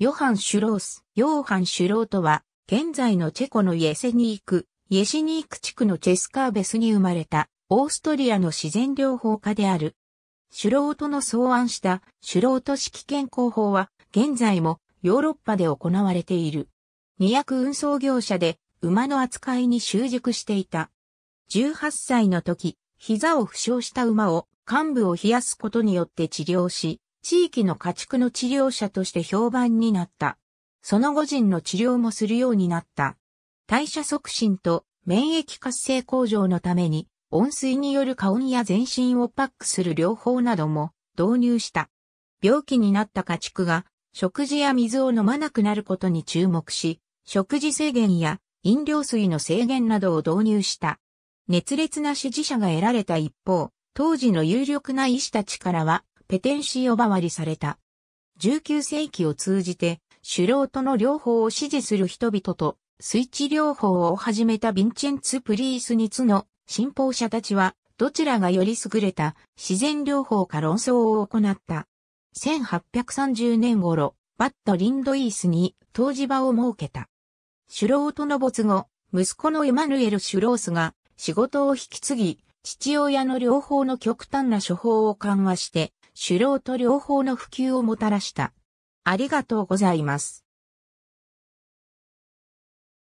ヨハン・シュロース。ヨーハン・シュロートは、現在のチェコのイエセニーク、イエシニーク地区のチェスカーベスに生まれた、オーストリアの自然療法家である。シュロートの草案したシュロート式健康法は、現在もヨーロッパで行われている。二役運送業者で、馬の扱いに習熟していた。18歳の時、膝を負傷した馬を、幹部を冷やすことによって治療し、地域の家畜の治療者として評判になった。その後人の治療もするようになった。代謝促進と免疫活性向上のために、温水による加温や全身をパックする療法なども導入した。病気になった家畜が食事や水を飲まなくなることに注目し、食事制限や飲料水の制限などを導入した。熱烈な支持者が得られた一方、当時の有力な医師たちからはペテンシー呼ばわりされた。19世紀を通じて、狩猟との両方を支持する人々と、スイッチ療法を始めたヴィンチェンツ・プリースニツの信奉者たちは、どちらがより優れた自然療法か論争を行った。1830年頃、バット・リンドイースに当時場を設けた。シュロートの没後、息子のエマヌエル・シュロースが仕事を引き継ぎ、父親の両方の極端な処方を緩和して、狩猟と両方の普及をもたらした。ありがとうございます。